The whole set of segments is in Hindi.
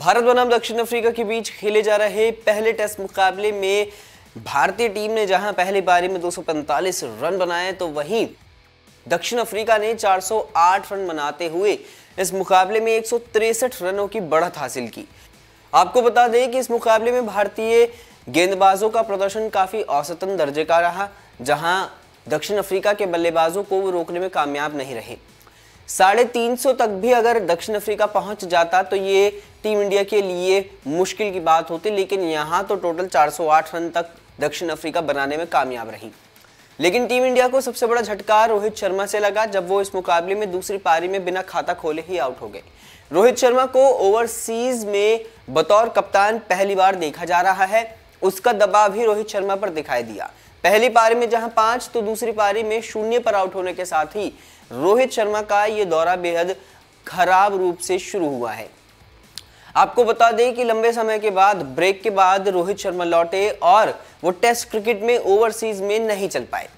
भारत बनाम दक्षिण अफ्रीका के बीच खेले जा रहे पहले टेस्ट मुकाबले में भारतीय टीम ने जहां पहली पारी में 245 रन बनाए तो वहीं दक्षिण अफ्रीका ने 408 रन बनाते हुए इस मुकाबले में एक रनों की बढ़त हासिल की आपको बता दें कि इस मुकाबले में भारतीय गेंदबाजों का प्रदर्शन काफ़ी औसतन दर्जे का रहा जहां दक्षिण अफ्रीका के बल्लेबाजों को वो रोकने में कामयाब नहीं रहे साढ़े तीन सौ तक भी अगर दक्षिण अफ्रीका पहुंच जाता तो ये टीम इंडिया के लिए मुश्किल की बात होती लेकिन यहाँ तो टोटल 408 रन तक दक्षिण अफ्रीका बनाने में कामयाब रही लेकिन टीम इंडिया को सबसे बड़ा झटका रोहित शर्मा से लगा जब वो इस मुकाबले में दूसरी पारी में बिना खाता खोले ही आउट हो गए रोहित शर्मा को ओवरसीज में बतौर कप्तान पहली बार देखा जा रहा है उसका दबाव भी रोहित शर्मा पर दिखाई दिया पहली पारी में जहां पांच तो दूसरी पारी में शून्य पर आउट होने के साथ ही रोहित शर्मा का ये दौरा बेहद खराब रूप से शुरू हुआ है आपको बता दें कि लंबे समय के बाद ब्रेक के बाद रोहित शर्मा लौटे और वो टेस्ट क्रिकेट में ओवरसीज में नहीं चल पाए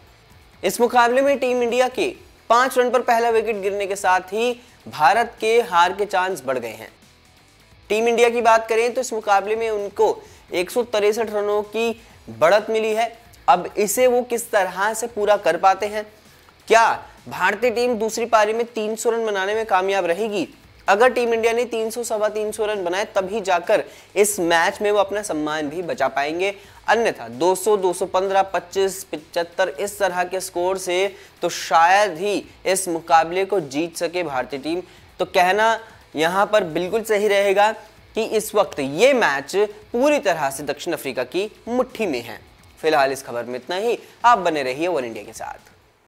इस मुकाबले में टीम इंडिया के पांच रन पर पहला विकेट गिरने के साथ ही भारत के हार के चांस बढ़ गए हैं टीम इंडिया की बात करें तो इस मुकाबले में उनको एक रनों की बढ़त मिली है अब इसे वो किस तरह से पूरा कर पाते हैं क्या भारतीय टीम दूसरी पारी में तीन रन बनाने में कामयाब रहेगी अगर टीम इंडिया ने सौ सवा सौ रन बनाए तभी जाकर इस मैच में वो अपना सम्मान भी बचा पाएंगे अन्यथा 200 215 25 75 इस तरह के स्कोर से तो शायद ही इस मुकाबले को जीत सके भारतीय टीम तो कहना यहाँ पर बिल्कुल सही रहेगा कि इस वक्त ये मैच पूरी तरह से दक्षिण अफ्रीका की मुट्ठी में है फिलहाल इस खबर में इतना ही आप बने रहिए वन इंडिया के साथ